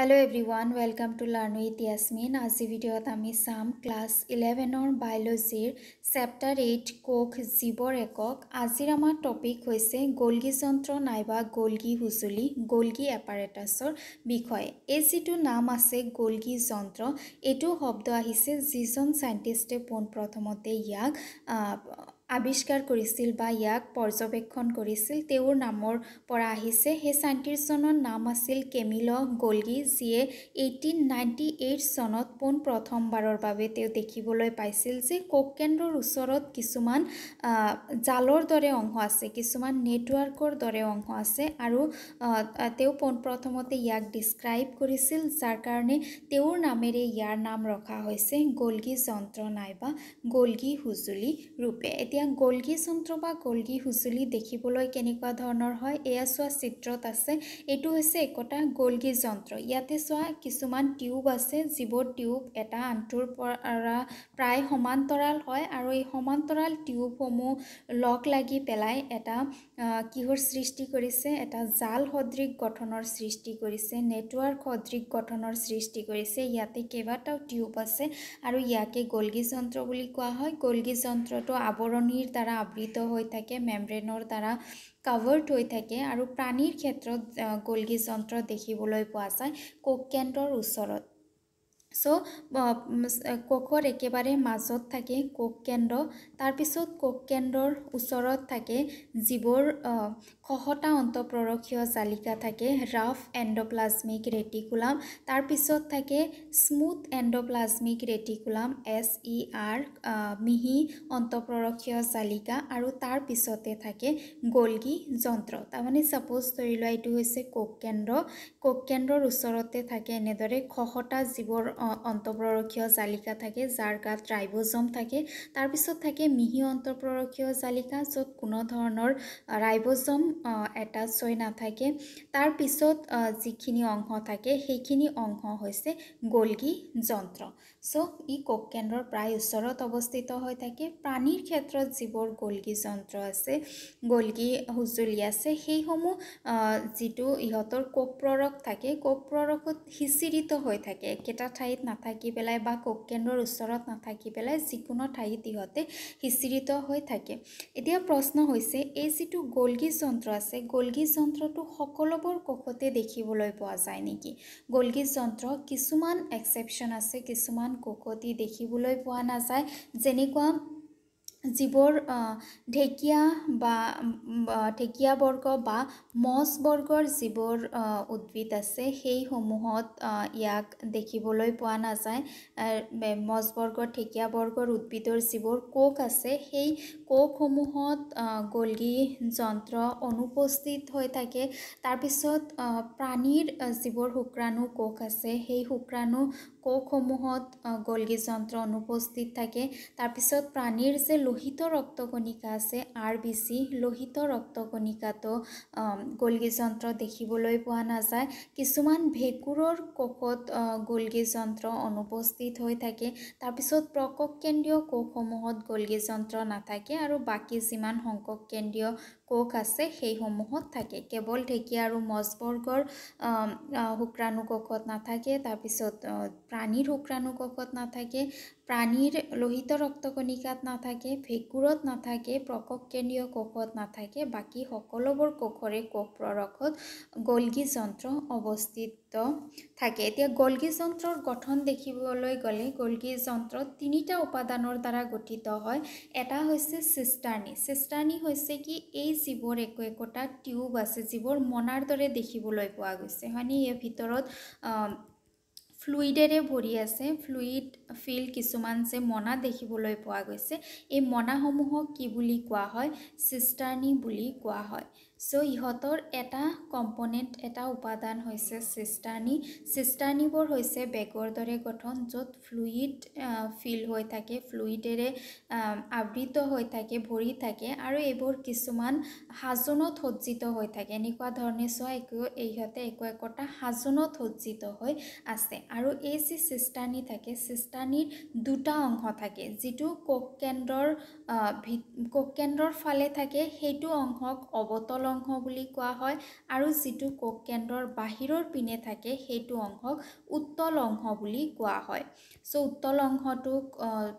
hello' everyone welcome to learn with Yasmin আজি ভিডিঅ'ত আমি চাম ক্লাছ ইলেভেনৰ বায়'লজিৰ চেপ্টাৰ এইট কোষ জীৱৰ একক আজিৰ আমাৰ টপিক হৈছে গল্গী যন্ত্ৰ নাইবা গল্গী সঁজুলি গল্গী এপাৰেটাছৰ বিষয়ে এই যিটো নাম আছে গল্গী যন্ত্ৰ এইটো শব্দ আহিছে যিজন চাইণ্টিষ্টে পোনপ্ৰথমতে ইয়াক আৱিষ্কাৰ কৰিছিল বা ইয়াক পৰ্যবেক্ষণ কৰিছিল তেওঁৰ নামৰ পৰা আহিছে সেই চাইণ্টিষ্টজনৰ নাম আছিল কেমিল গল্গি যিয়ে এইটিন নাইণ্টি এইট চনত পোন প্ৰথমবাৰৰ বাবে তেওঁ দেখিবলৈ পাইছিল যে কোকেন্দ্ৰৰ ওচৰত কিছুমান জালৰ দৰে অংশ আছে কিছুমান নেটৱৰ্কৰ দৰে অংশ আছে আৰু তেওঁ পোনপ্ৰথমতে ইয়াক ডিছক্ৰাইব কৰিছিল যাৰ কাৰণে তেওঁৰ নামেৰে ইয়াৰ নাম ৰখা হৈছে গল্গি যন্ত্ৰ নাইবা গল্গি সঁজুলি ৰূপে এতিয়া এতিয়া গল্গী চন্ত্ৰ বা গল্গী সঁজুলি দেখিবলৈ কেনেকুৱা ধৰণৰ হয় এয়া চোৱা চিত্ৰত আছে এইটো হৈছে একোটা গ'লগি যন্ত্ৰ ইয়াতে চোৱা কিছুমান টিউব আছে যিবোৰ টিউব এটা আনটোৰ পৰা প্ৰায় সমান্তৰাল হয় আৰু এই সমান্তৰাল টিউবসমূহ লগ লাগি পেলাই এটা কিহৰ সৃষ্টি কৰিছে এটা জাল সদৃশ গঠনৰ সৃষ্টি কৰিছে নেটৱৰ্ক সদৃশ গঠনৰ সৃষ্টি কৰিছে ইয়াতে কেইবাটাও টিউব আছে আৰু ইয়াকে গলগি যন্ত্ৰ বুলি কোৱা হয় গ'লগি যন্ত্ৰটো আৱৰণ আৱৰণীৰ দ্বাৰা আবৃত হৈ থাকে মেমব্ৰেনৰ দ্বাৰা কাভাৰ্ড হৈ থাকে আৰু প্ৰাণীৰ ক্ষেত্ৰত গল্গি যন্ত্ৰ দেখিবলৈ পোৱা যায় কোকেণ্টৰ ওচৰত চ' কোষৰ একেবাৰে মাজত থাকে কোষকেন্দ্ৰ তাৰপিছত কোষকেন্দ্ৰৰ ওচৰত থাকে জীৱৰ খহটা অন্তঃপ্ৰৰক্ষীয় জালিকা থাকে ৰাফ এণ্ডোপ্লাজমিক ৰেটিকুলাম তাৰপিছত থাকে smooth endoplasmic reticulum S E R মিহি অন্তঃপ্ৰৰক্ষীয় জালিকা আৰু তাৰপিছতে থাকে গল্গী যন্ত্ৰ তাৰমানে ছাপ'জ ধৰি লোৱা এইটো হৈছে কোক কেন্দ্ৰ কোক কেন্দ্ৰৰ ওচৰতে থাকে এনেদৰে খহটা জীৱৰ অন্তঃপ্ৰৰক্ষীয় জালিকা থাকে যাৰ গাত ৰাইবজম থাকে তাৰপিছত থাকে মিহি অন্তঃপ্ৰৰক্ষীয় জালিকা য'ত কোনো ধৰণৰ ৰাইবজম এটা চৈ নাথাকে তাৰপিছত যিখিনি অংশ থাকে সেইখিনি অংশ হৈছে গল্গি যন্ত্ৰ চ' ই কোক কেন্দ্ৰৰ প্ৰায় ওচৰত অৱস্থিত হৈ থাকে প্ৰাণীৰ ক্ষেত্ৰত যিবোৰ গল্গি যন্ত্ৰ আছে গল্গি সঁজুলি আছে সেইসমূহ যিটো ইহঁতৰ কোপ্ৰৰক থাকে কোপ্ৰৰকত সিঁচিৰিত হৈ থাকে একেটা ঠাইত নাথাকি পেলাই বা কোক কেন্দ্ৰৰ ওচৰত নাথাকি পেলাই যিকোনো ঠাইত ইহঁতে সিঁচিৰিত হৈ থাকে এতিয়া প্ৰশ্ন হৈছে এই যিটো গল্গি যন্ত্ৰ যন্ত্ৰ আছে গলগিছ যন্ত্ৰটো সকলোবোৰ কোষতে দেখিবলৈ পোৱা যায় নেকি গলগিছ যন্ত্ৰ কিছুমান এক্সেপশ্যন আছে কিছুমান কোষতে দেখিবলৈ পোৱা নাযায় যেনেকুৱা যিবোৰ ঢেকীয়া বা ঢেকীয়া বৰ্গ বা মছ বৰ্গৰ যিবোৰ উদ্ভিদ আছে সেইসমূহত ইয়াক দেখিবলৈ পোৱা নাযায় মছ বৰ্গৰ ঢেকীয়া বৰ্গৰ উদ্ভিদৰ যিবোৰ কোষ আছে সেই কোষসমূহত গলগি যন্ত্ৰ অনুপস্থিত হৈ থাকে তাৰপিছত প্ৰাণীৰ যিবোৰ শুক্ৰাণু কোষ আছে সেই শুক্ৰাণু কোষসমূহত গলগি যন্ত্ৰ অনুপস্থিত থাকে তাৰপিছত প্ৰাণীৰ যে লোহিত ৰক্তকণিকা আছে আৰ বি চি লোহিত ৰক্তকণিকাটো গলগীযন্ত্ৰ দেখিবলৈ পোৱা নাযায় কিছুমান ভেঁকুৰৰ কোষত গলগীযন্ত্ৰ অনুপস্থিত হৈ থাকে তাৰপিছত প্ৰকক কেন্দ্ৰীয় কোষসমূহত গলগীযন্ত্ৰ নাথাকে আৰু বাকী যিমান সংকক কেন্দ্ৰীয় কোষ আছে সেইসমূহত থাকে কেৱল ঢেঁকীয়া আৰু মজবৰ্গৰ শুক্ৰাণু কোষত নাথাকে তাৰপিছত প্ৰাণীৰ শুক্ৰাণু কোষত নাথাকে প্ৰাণীৰ লোহিত ৰক্তকণিকাত নাথাকে ভেঁকুৰত নাথাকে প্ৰকককেন্দ্ৰীয় কোষত নাথাকে বাকী সকলোবোৰ কোষৰে কোষ প্ৰৰসত গল্গী যন্ত্ৰ অৱস্থিত থাকে এতিয়া গল্গী যন্ত্ৰৰ গঠন দেখিবলৈ গ'লে গল্গী যন্ত্ৰ তিনিটা উপাদানৰ দ্বাৰা গঠিত হয় এটা হৈছে চিষ্টাৰ্নি চিষ্টাৰ্নি হৈছে কি এই জীৱৰ একো একোটা টিউব আছে যিবোৰ মনাৰ দৰে দেখিবলৈ পোৱা গৈছে হয়নে ইয়াৰ ভিতৰত ফ্লুইডেৰে ভৰি আছে ফ্লুইড ফিল কিছুমান যে মনা দেখিবলৈ পোৱা গৈছে এই মনাসমূহক কি বুলি কোৱা হয় চিষ্টাৰ্নি বুলি কোৱা হয় ছ' ইহঁতৰ এটা কম্পনেণ্ট এটা উপাদান হৈছে চিষ্টানি চিষ্টানিবোৰ হৈছে বেগৰ দৰে গঠন য'ত ফ্লুইড ফিল হৈ থাকে ফ্লুইডেৰে আবৃত হৈ থাকে ভৰি থাকে আৰু এইবোৰ কিছুমান সাজোনত সজ্জিত হৈ থাকে এনেকুৱা ধৰণে চোৱা একো ইহঁতে একো একোটা সাজোনত সজ্জিত হৈ আছে আৰু এই যি চিষ্টানি থাকে চিষ্টানিৰ দুটা অংশ থাকে যিটো কোক কেন্দ্ৰৰ ভিত কোক কেন্দ্ৰৰ ফালে থাকে সেইটো অংশক অৱতল অংশ বুলি কোৱা হয় আৰু যিটো কোষকেন্দ্ৰৰ বাহিৰৰ পিনে থাকে সেইটো অংশক উত্তল অংশ বুলি কোৱা হয় সো উত্তল অংশটোক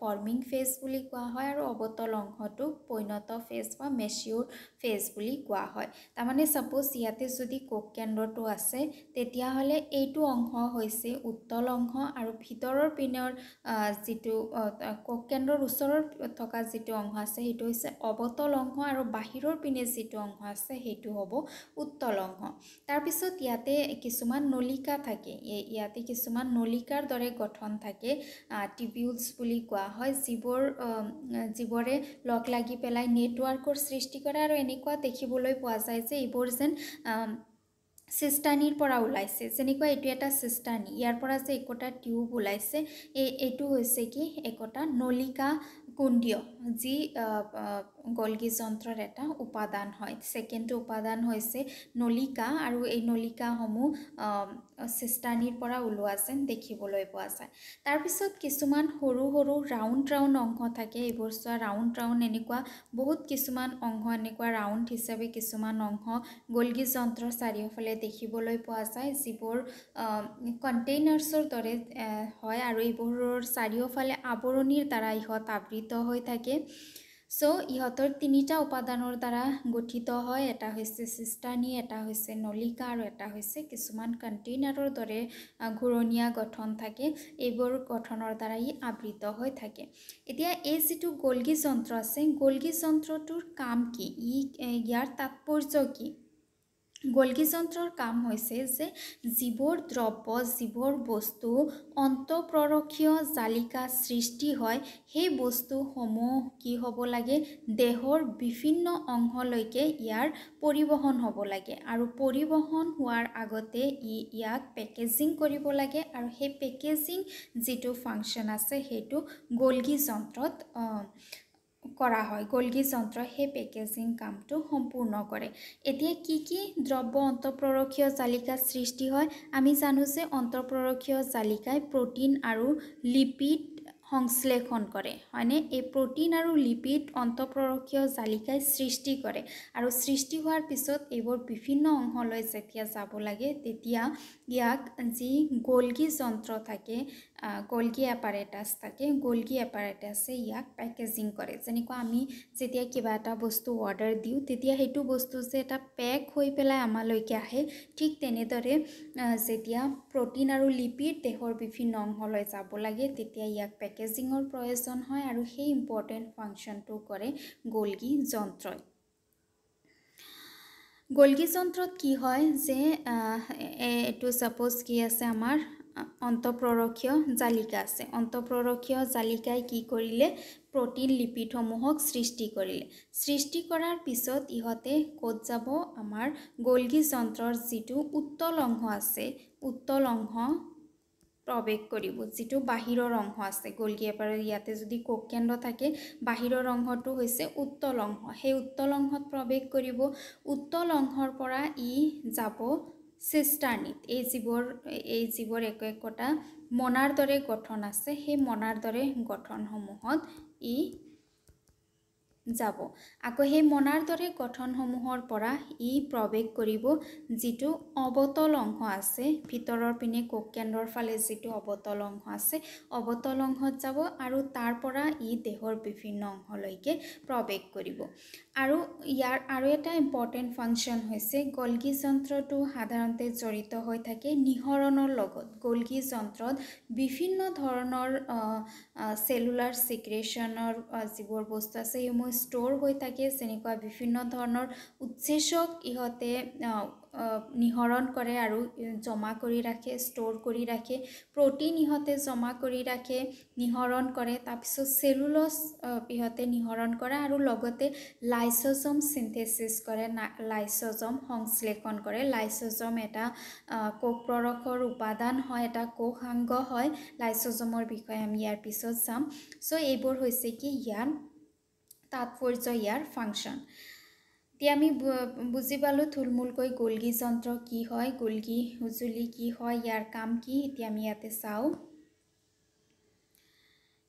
ফৰ্মিং ফেজ বুলি কোৱা হয় আৰু অৱতল অংশটোক পৈণত ফেজ বা মেচিয়'ৰ ফেজ বুলি কোৱা হয় তাৰমানে ছাপ'জ ইয়াতে যদি কোক কেন্দ্ৰটো আছে তেতিয়াহ'লে এইটো অংশ হৈছে উত্তল অংশ আৰু ভিতৰৰ পিনৰ যিটো কোক কেন্দ্ৰৰ ওচৰত থকা যিটো অংশ আছে সেইটো হৈছে অৱতল অংশ আৰু বাহিৰৰ পিনে যিটো অংশ আছে সেইটো হ'ব উত্তল অংশ তাৰপিছত ইয়াতে কিছুমান নলিকা থাকে ইয়াতে কিছুমান নলিকাৰ দৰে গঠন থাকে টিবিউলছ বুলি কোৱা হয় যিবোৰ যিবোৰে লগ লাগি পেলাই নেটৱৰ্কৰ সৃষ্টি কৰে আৰু এনেকুৱা দেখিবলৈ পোৱা যায় যে এইবোৰ যেন চিষ্টানীৰ পৰা ওলাইছে যেনেকুৱা এইটো এটা চিষ্টানী ইয়াৰ পৰা যে একোটা টিউব ওলাইছে এই এইটো হৈছে কি একোটা নলিকা কুণ্ডীয় যি গলগি যন্ত্ৰৰ এটা উপাদান হয় ছেকেণ্ডটো উপাদান হৈছে নলিকা আৰু এই নলিকাসমূহ চিষ্টাৰ্নিৰ পৰা ওলোৱা যেন দেখিবলৈ পোৱা যায় তাৰপিছত কিছুমান সৰু সৰু ৰাউণ্ড ৰাউণ্ড অংশ থাকে এইবোৰ চোৱা ৰাউণ্ড ৰাউণ্ড এনেকুৱা বহুত কিছুমান অংশ এনেকুৱা ৰাউণ্ড হিচাপে কিছুমান অংশ গলগি যন্ত্ৰৰ চাৰিওফালে দেখিবলৈ পোৱা যায় যিবোৰ কণ্টেইনাৰ্ছৰ দৰে হয় আৰু এইবোৰৰ চাৰিওফালে আৱৰণিৰ দ্বাৰা ইহঁত আবৃত হৈ থাকে চ' ইহঁতৰ তিনিটা উপাদানৰ দ্বাৰা গঠিত হয় এটা হৈছে চিষ্টানি এটা হৈছে নলিকা আৰু এটা হৈছে কিছুমান কণ্টেইনাৰৰ দৰে ঘূৰণীয়া গঠন থাকে এইবোৰ গঠনৰ দ্বাৰা ই আবৃত হৈ থাকে এতিয়া এই যিটো গল্গী যন্ত্ৰ আছে গল্গী যন্ত্ৰটোৰ কাম কি ই ইয়াৰ তাৎপৰ্য কি গোলকী যন্ত্ৰৰ কাম হৈছে যে যিবোৰ দ্ৰব্য যিবোৰ বস্তু অন্তঃপ্ৰৰক্ষীয় জালিকা সৃষ্টি হয় সেই বস্তুসমূহ কি হ'ব লাগে দেহৰ বিভিন্ন অংশলৈকে ইয়াৰ পৰিবহণ হ'ব লাগে আৰু পৰিবহণ হোৱাৰ আগতে ই ইয়াক পেকেজিং কৰিব লাগে আৰু সেই পেকেজিং যিটো ফাংচন আছে সেইটো গোলকী যন্ত্ৰত কৰা হয় গল্গি যন্ত্ৰই সেই পেকেজিং কামটো সম্পূৰ্ণ কৰে এতিয়া কি কি দ্ৰব্য অন্তঃপ্ৰৰক্ষীয় জালিকাত সৃষ্টি হয় আমি জানো যে অন্তঃপ্ৰৰক্ষীয় জালিকাই প্ৰটিন আৰু লিপিড সংশ্লেষণ কৰে হয়নে এই প্ৰটিন আৰু লিপিড অন্তঃপ্ৰৰক্ষীয় জালিকাই সৃষ্টি কৰে আৰু সৃষ্টি হোৱাৰ পিছত এইবোৰ বিভিন্ন অংশলৈ যেতিয়া যাব লাগে তেতিয়া ইয়াক যি গল্গি যন্ত্ৰ থাকে গলগী এপাৰেটাছ থাকে গলগী এপাৰেটাছে ইয়াক পেকেজিং কৰে যেনেকুৱা আমি যেতিয়া কিবা এটা বস্তু অৰ্ডাৰ দিওঁ তেতিয়া সেইটো বস্তু যে এটা পেক হৈ পেলাই আমালৈকে আহে ঠিক তেনেদৰে যেতিয়া প্ৰটিন আৰু লিপিড দেহৰ বিভিন্ন অংশলৈ যাব লাগে তেতিয়া ইয়াক পেকেজিঙৰ প্ৰয়োজন হয় আৰু সেই ইম্পৰ্টেণ্ট ফাংচনটো কৰে গলগী যন্ত্ৰই গলগী যন্ত্ৰত কি হয় যে এইটো ছাপ'জ কি আছে আমাৰ অন্তঃপ্ৰৰক্ষীয় জালিকা আছে অন্তঃপ্ৰৰক্ষীয় জালিকাই কি কৰিলে প্ৰটিন লিপিডসমূহক সৃষ্টি কৰিলে সৃষ্টি কৰাৰ পিছত ইহঁতে ক'ত যাব আমাৰ গল্গি যন্ত্ৰৰ যিটো উত্তল অংশ আছে উত্তল অংশ প্ৰৱেশ কৰিব যিটো বাহিৰৰ অংশ আছে গল্গি এপাৰ ইয়াতে যদি কোকেন্দ্ৰ থাকে বাহিৰৰ অংশটো হৈছে উত্তল অংশ সেই উত্তল অংশত প্ৰৱেশ কৰিব উত্তল অংশৰ পৰা ই যাব চেষ্টাৰ্নিত এই জীৱৰ এই জীৱৰ একো একোটা মনাৰ দৰে গঠন আছে সেই মনাৰ দৰে গঠনসমূহত ই যাব আকৌ সেই মনাৰ দৰে গঠনসমূহৰ পৰা ই প্ৰৱেশ কৰিব যিটো অৱতল অংশ আছে ভিতৰৰ পিনে কোষ কেন্দ্ৰৰ ফালে যিটো অৱতল অংশ আছে অৱতল অংশত যাব আৰু তাৰ পৰা ই দেহৰ বিভিন্ন অংশলৈকে প্ৰৱেশ কৰিব আৰু ইয়াৰ আৰু এটা ইম্পৰ্টেণ্ট ফাংচন হৈছে গল্গি যন্ত্ৰটো সাধাৰণতে জড়িত হৈ থাকে নিহৰণৰ লগত গল্গি যন্ত্ৰত বিভিন্ন ধৰণৰ চেলুলাৰ ছিক্ৰেশ্যনৰ যিবোৰ বস্তু আছে সেইসমূহ ষ্ট'ৰ হৈ থাকে যেনেকুৱা বিভিন্ন ধৰণৰ উচ্ছেচক ইহঁতে নিহৰণ কৰে আৰু জমা কৰি ৰাখে ষ্ট'ৰ কৰি ৰাখে প্ৰ'টিন ইহঁতে জমা কৰি ৰাখে নিহৰণ কৰে তাৰপিছত চেলুলছ ইহঁতে নিহৰণ কৰে আৰু লগতে লাইচজম চিন্থেচিছ কৰে লাইচজম সংশ্লেষণ কৰে লাইচজম এটা কোষ প্ৰৰসৰ উপাদান হয় এটা কোষাংগ হয় লাইচজমৰ বিষয়ে আমি ইয়াৰ পিছত চাম চ' এইবোৰ হৈছে কি ইয়াৰ তাৎপৰ্য ইয়াৰ ফাংচন এতিয়া আমি বুজি পালোঁ থুলমূলকৈ গুলগী যন্ত্ৰ কি হয় গুলগী সঁজুলি কি হয় ইয়াৰ কাম কি এতিয়া আমি ইয়াতে চাওঁ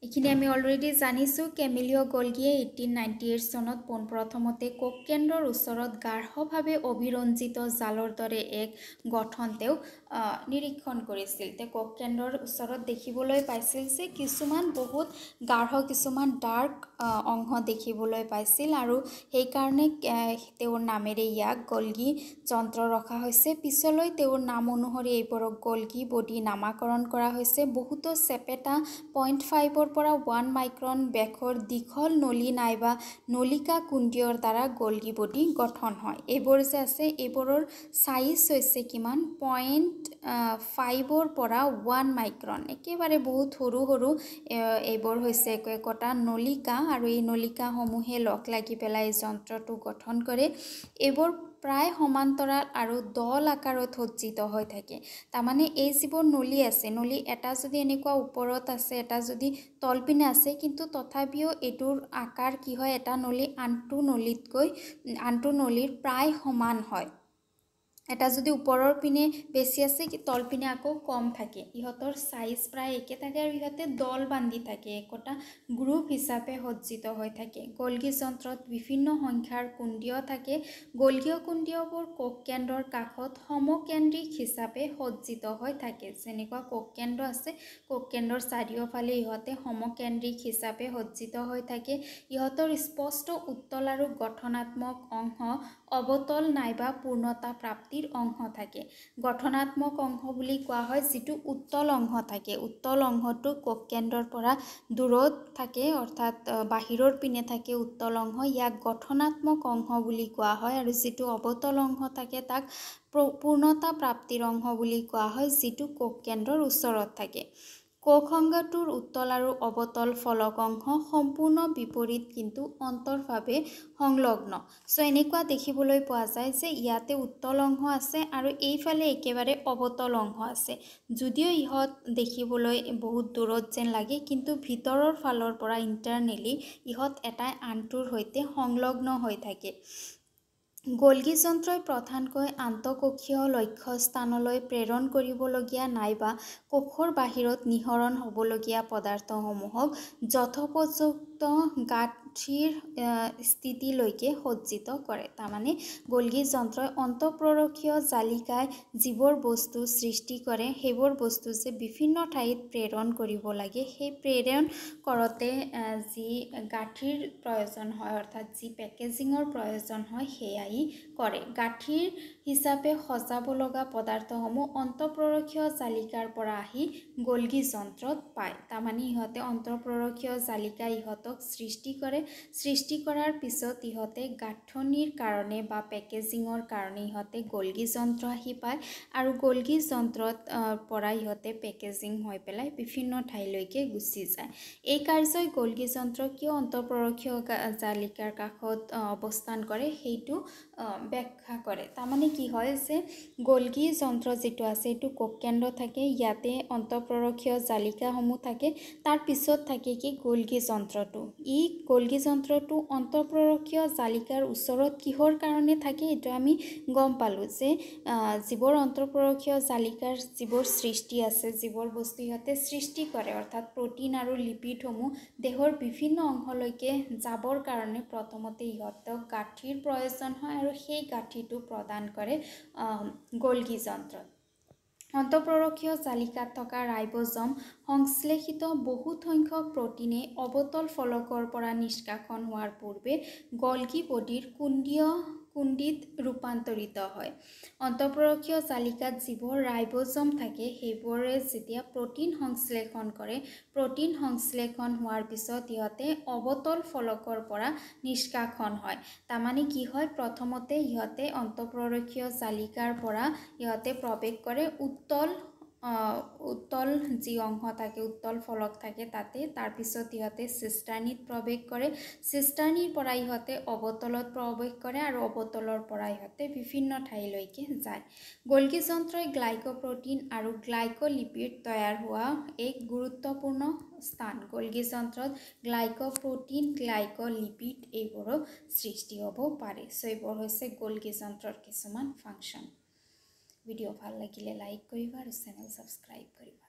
এইখিনি আমি অলৰেডি জানিছোঁ কেমিলিয় গল্গিয়ে এইটিন নাইনটি এইট চনত পোনপ্ৰথমতে কোক কেন্দ্ৰৰ ওচৰত গাঢ়ভাৱে অভিৰঞ্জিত জালৰ দৰে এক গঠন তেওঁ নিৰীক্ষণ কৰিছিল তেওঁ কোক কেন্দ্ৰৰ ওচৰত দেখিবলৈ পাইছিল যে কিছুমান বহুত গাঢ় কিছুমান ডাৰ্ক অংশ দেখিবলৈ পাইছিল আৰু সেইকাৰণে তেওঁৰ নামেৰে ইয়াক গল্গি যন্ত্ৰ ৰখা হৈছে পিছলৈ তেওঁৰ নাম অনুসৰি এইবোৰক গল্গি বডি নামাকৰণ কৰা হৈছে বহুতো চেপেটা পইণ্ট ফাইভৰ পৰা ওৱান মাইক্ৰন বেখৰ দীঘল নলী নাইবা নলিকা কুণ্ডিয়ৰ দ্বাৰা গলগীবটি গঠন হয় এইবোৰ যে আছে এইবোৰৰ চাইজ হৈছে কিমান পইণ্ট ফাইভৰ পৰা ওৱান মাইক্ৰন একেবাৰে বহুত সৰু সৰু এইবোৰ হৈছে একো একোটা নলিকা আৰু এই নলিকাসমূহে লগ লাগি পেলাই এই যন্ত্ৰটো গঠন কৰে এইবোৰ প্ৰায় সমান্তৰাল আৰু দল আকাৰত সজ্জিত হৈ থাকে তাৰমানে এই যিবোৰ নলী আছে নলী এটা যদি এনেকুৱা ওপৰত আছে এটা যদি তলপিনে আছে কিন্তু তথাপিও এইটোৰ আকাৰ কি হয় এটা নলী আনটো নলীতকৈ আনটো নলীৰ প্ৰায় সমান হয় এটা যদি ওপৰৰ পিনে বেছি আছে কি তলপিনে আকৌ কম থাকে ইহঁতৰ চাইজ প্ৰায় একে থাকে আৰু ইহঁতে দল বান্ধি থাকে একোটা গ্ৰুপ হিচাপে সজ্জিত হৈ থাকে গল্গী যন্ত্ৰত বিভিন্ন সংখ্যাৰ কুণ্ডীয় থাকে গল্গীয় কুণ্ডীয়বোৰ কোকেন্দ্ৰৰ কাষত সমকেন্দ্ৰিক হিচাপে সজ্জিত হৈ থাকে যেনেকুৱা কোকেন্দ্ৰ আছে কোকেন্দ্ৰৰ চাৰিওফালে ইহঁতে সমকেন্দ্ৰিক হিচাপে সজ্জিত হৈ থাকে ইহঁতৰ স্পষ্ট উত্তল আৰু গঠনাত্মক অংশ অৱতল নাইবা পূৰ্ণতা প্ৰাপ্তিৰ অংশ থাকে গঠনাত্মক অংশ বুলি কোৱা হয় যিটো উত্তল অংশ থাকে উত্তল অংশটো কোষ কেন্দ্ৰৰ পৰা দূৰত থাকে অৰ্থাৎ বাহিৰৰ পিনে থাকে উত্তল অংশ ইয়াক গঠনাত্মক অংশ বুলি কোৱা হয় আৰু যিটো অৱতল অংশ থাকে তাক পূৰ্ণতা প্ৰাপ্তিৰ অংশ বুলি কোৱা হয় যিটো কোক কেন্দ্ৰৰ ওচৰত থাকে কসংজ্ঞাটোৰ উত্তল আৰু অৱতল ফলক অংশ সম্পূৰ্ণ বিপৰীত কিন্তু অন্তৰভাৱে সংলগ্ন চ' এনেকুৱা দেখিবলৈ পোৱা যায় যে ইয়াতে উত্তল অংশ আছে আৰু এইফালে একেবাৰে অৱতল অংশ আছে যদিও ইহঁত দেখিবলৈ বহুত দূৰত যেন লাগে কিন্তু ভিতৰৰ ফালৰ পৰা ইণ্টাৰনেলি ইহঁত এটাই আনটোৰ সৈতে সংলগ্ন হৈ থাকে গলগী যন্ত্ৰই প্ৰধানকৈ আন্তঃকক্ষীয় লক্ষ্যস্থানলৈ প্ৰেৰণ কৰিবলগীয়া নাইবা কোষৰ বাহিৰত নিহৰণ হ'বলগীয়া পদাৰ্থসমূহক যথোপযোগ গাঁঠিৰ স্থিতিলৈকে সজ্জিত কৰে তাৰমানে গলগী যন্ত্ৰই অন্তঃপ্ৰৰক্ষীয় জালিকাই যিবোৰ বস্তু সৃষ্টি কৰে সেইবোৰ বস্তু যে বিভিন্ন ঠাইত প্ৰেৰণ কৰিব লাগে সেই প্ৰেৰণ কৰোঁতে যি গাঁঠিৰ প্ৰয়োজন হয় অৰ্থাৎ যি পেকেজিঙৰ প্ৰয়োজন হয় সেয়াই কৰে গাঁঠিৰ হিচাপে সজাব লগা পদাৰ্থসমূহ অন্তঃপ্ৰৰক্ষীয় জালিকাৰ পৰা আহি গল্গি যন্ত্ৰত পায় তাৰমানে ইহঁতে অন্তঃপ্ৰৰক্ষীয় জালিকা ইহঁতক সৃষ্টি কৰে সৃষ্টি কৰাৰ পিছত ইহঁতে গাঁথনিৰ কাৰণে বা পেকেজিঙৰ কাৰণে ইহঁতে গল্গি যন্ত্ৰ আহি পায় আৰু গল্গি যন্ত্ৰত পৰা ইহঁতে পেকেজিং হৈ পেলাই বিভিন্ন ঠাইলৈকে গুচি যায় এই কাৰ্যই গল্গি যন্ত্ৰ কিয় অন্তঃপ্ৰৰক্ষীয় জালিকাৰ কাষত অৱস্থান কৰে সেইটো ব্যাখ্যা করে তার মানে কি হয় যে গোলগি যন্ত্র যেটা আছে এই কোকেন্দ্র থাকে ইয়াতে অন্তঃপ্রক্ষীয় জালিকা সমূহ থাকে তার পিছত থাকে কি গোলগি যন্ত্রট ই গোলগি যন্ত্রট অন্তঃপ্রক্ষীয় জালিকার ওসর কিহর কারণে থাকে এই আমি গম পালো যে যাবর অন্তঃপ্রক্ষীয় জালিকার যাবর সৃষ্টি আছে যাবর বস্তু ইহতে সৃষ্টি করে অর্থাৎ প্রোটিন আর লিপিড সমূহ দেহর বিভিন্ন অংশলৈকে যাবর কারণে প্রথমতে ইহত গাঁঠির প্রয়োজন হয় আৰু সেই গাঁঠিটো প্ৰদান কৰে গল্গী যন্ত্ৰত অন্তঃপ্ৰৰক্ষীয় চালিকাত থকা ৰাইবজম সংশ্লেষিত বহুসংখ্যক প্ৰটিনে অৱতল ফলকৰ পৰা নিষ্কাশন হোৱাৰ পূৰ্বে গল্কীপটিৰ কুণ্ডীয় কুণ্ডিত ৰূপান্তৰিত হয় অন্তঃপৰক্ষীয় চালিকাত যিবোৰ ৰাইবজম থাকে সেইবোৰে যেতিয়া প্ৰটিন সংশ্লেষণ কৰে প্ৰটিন সংশ্লেষণ হোৱাৰ পিছত ইহঁতে অৱতল ফলকৰ পৰা নিষ্কাশন হয় তাৰমানে কি হয় প্ৰথমতে ইহঁতে অন্তঃপ্ৰৰক্ষীয় চালিকাৰ পৰা ইহঁতে প্ৰৱেশ কৰে উত্তল উত্তল যি অংশ থাকে উত্তল ফলক থাকে তাতে তাৰপিছত ইহঁতে চিষ্টাৰ্ণিত প্ৰৱেশ কৰে চিষ্টাৰ্ণিৰ পৰা ইহঁতে অৱতলত প্ৰৱেশ কৰে আৰু অৱতলৰ পৰা ইহঁতে বিভিন্ন ঠাইলৈকে যায় গল্কীযন্ত্ৰই গ্লাইক'প্ৰটিন আৰু গ্লাইক'লিপিড তৈয়াৰ হোৱা এক গুৰুত্বপূৰ্ণ স্থান গল্কীযন্ত্ৰত গ্লাইক'প্ৰটিন গ্লাইক'লিপিড এইবোৰো সৃষ্টি হ'ব পাৰে চ' এইবোৰ হৈছে গল্কীযন্ত্ৰৰ কিছুমান ফাংচন ভিডিঅ' ভাল লাগিলে লাইক কৰিব আৰু চেনেল ছাবস্ক্ৰাইব কৰিব